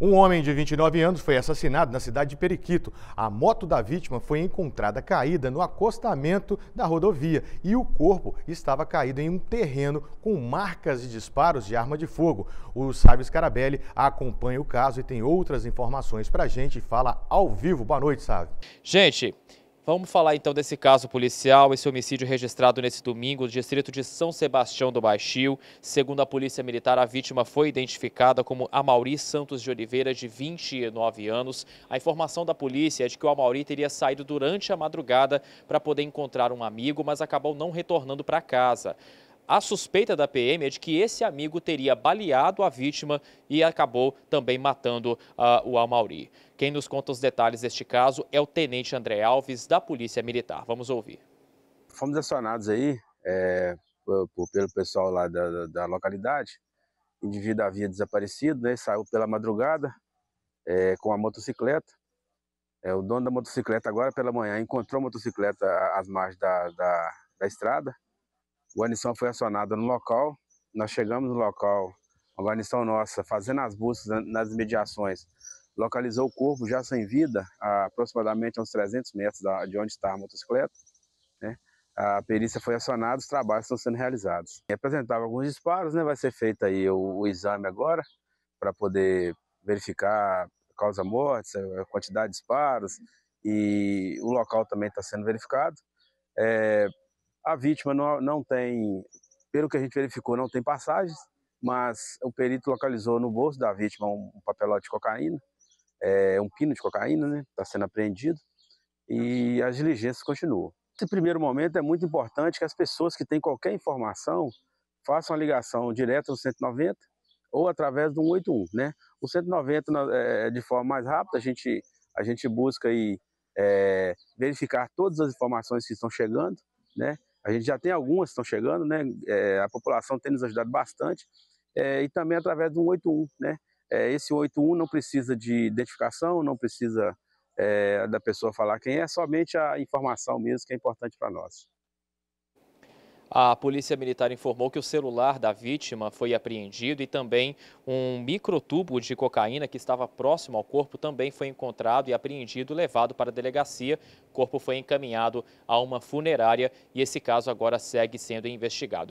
Um homem de 29 anos foi assassinado na cidade de Periquito. A moto da vítima foi encontrada caída no acostamento da rodovia e o corpo estava caído em um terreno com marcas de disparos de arma de fogo. O Sábio Scarabelli acompanha o caso e tem outras informações para a gente. Fala ao vivo. Boa noite, Sábio. Gente, Vamos falar então desse caso policial, esse homicídio registrado nesse domingo no distrito de São Sebastião do Baixio. Segundo a Polícia Militar, a vítima foi identificada como Amauri Santos de Oliveira, de 29 anos. A informação da polícia é de que o Amauri teria saído durante a madrugada para poder encontrar um amigo, mas acabou não retornando para casa. A suspeita da PM é de que esse amigo teria baleado a vítima e acabou também matando uh, o Amauri. Quem nos conta os detalhes deste caso é o Tenente André Alves, da Polícia Militar. Vamos ouvir. Fomos acionados aí é, por, por, pelo pessoal lá da, da localidade. O indivíduo havia desaparecido, né, saiu pela madrugada é, com a motocicleta. É, o dono da motocicleta agora pela manhã encontrou a motocicleta às margens da, da, da estrada guarnição foi acionada no local, nós chegamos no local, a guarnição nossa, fazendo as buscas nas imediações, localizou o corpo já sem vida, a aproximadamente uns 300 metros de onde está a motocicleta. Né? A perícia foi acionada, os trabalhos estão sendo realizados. Apresentava alguns disparos, né? vai ser feito aí o, o exame agora, para poder verificar a causa morte, a quantidade de disparos, e o local também está sendo verificado. É, a vítima não, não tem, pelo que a gente verificou, não tem passagens, mas o perito localizou no bolso da vítima um, papelote de cocaína, é, um pino de cocaína, né? Está sendo apreendido e as diligências continuam. Nesse primeiro momento é muito importante que as pessoas que têm qualquer informação façam a ligação direta no 190 ou através do 181, né? O 190 é, é, de forma mais rápida, a gente, a gente busca aí, é, verificar todas as informações que estão chegando, né? A gente já tem algumas que estão chegando, né? É, a população tem nos ajudado bastante. É, e também através do 81, né? É, esse 81 não precisa de identificação, não precisa é, da pessoa falar quem é, somente a informação mesmo que é importante para nós. A polícia militar informou que o celular da vítima foi apreendido e também um microtubo de cocaína que estava próximo ao corpo também foi encontrado e apreendido, levado para a delegacia. O corpo foi encaminhado a uma funerária e esse caso agora segue sendo investigado.